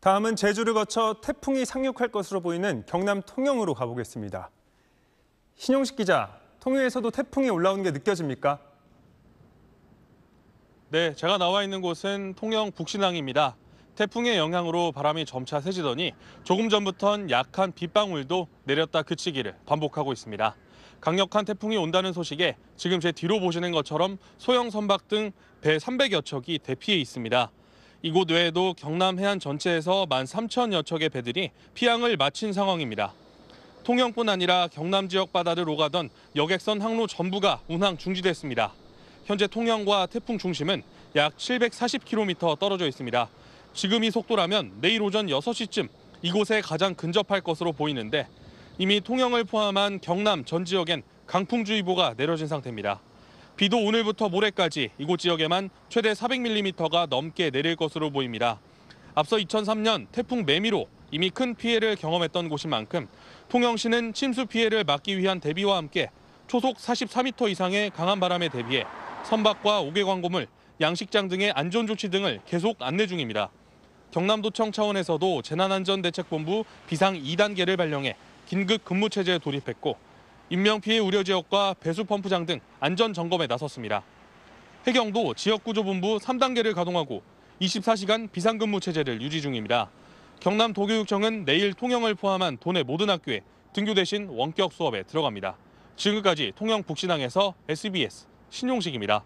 다음은 제주를 거쳐 태풍이 상륙할 것으로 보이는 경남 통영으로 가보겠습니다. 신용식 기자, 통영에서도 태풍이 올라온 게 느껴집니까? 네, 제가 나와 있는 곳은 통영 북신항입니다. 태풍의 영향으로 바람이 점차 세지더니 조금 전부턴 약한 빗방울도 내렸다 그치기를 반복하고 있습니다. 강력한 태풍이 온다는 소식에 지금 제 뒤로 보시는 것처럼 소형 선박 등 배 300여 척이 대피해 있습니다. 이곳 외에도 경남 해안 전체에서 1만 3천여 척의 배들이 피항을 마친 상황입니다. 통영뿐 아니라 경남 지역 바다를 오가던 여객선 항로 전부가 운항 중지됐습니다. 현재 통영과 태풍 중심은 약 740km 떨어져 있습니다. 지금 이 속도라면 내일 오전 6시쯤 이곳에 가장 근접할 것으로 보이는데 이미 통영을 포함한 경남 전 지역엔 강풍주의보가 내려진 상태입니다. 비도 오늘부터 모레까지 이곳 지역에만 최대 400mm가 넘게 내릴 것으로 보입니다. 앞서 2003년 태풍 매미로 이미 큰 피해를 경험했던 곳인 만큼 통영시는 침수 피해를 막기 위한 대비와 함께 초속 44m 이상의 강한 바람에 대비해 선박과 옥외광고물, 양식장 등의 안전조치 등을 계속 안내 중입니다. 경남도청 차원에서도 재난안전대책본부 비상 2단계를 발령해 긴급 근무체제에 돌입했고 인명피해 우려 지역과 배수펌프장 등 안전 점검에 나섰습니다. 해경도 지역구조본부 3단계를 가동하고 24시간 비상근무 체제를 유지 중입니다. 경남 도교육청은 내일 통영을 포함한 도내 모든 학교에 등교 대신 원격 수업에 들어갑니다. 지금까지 통영 북신항에서 SBS 신용식입니다.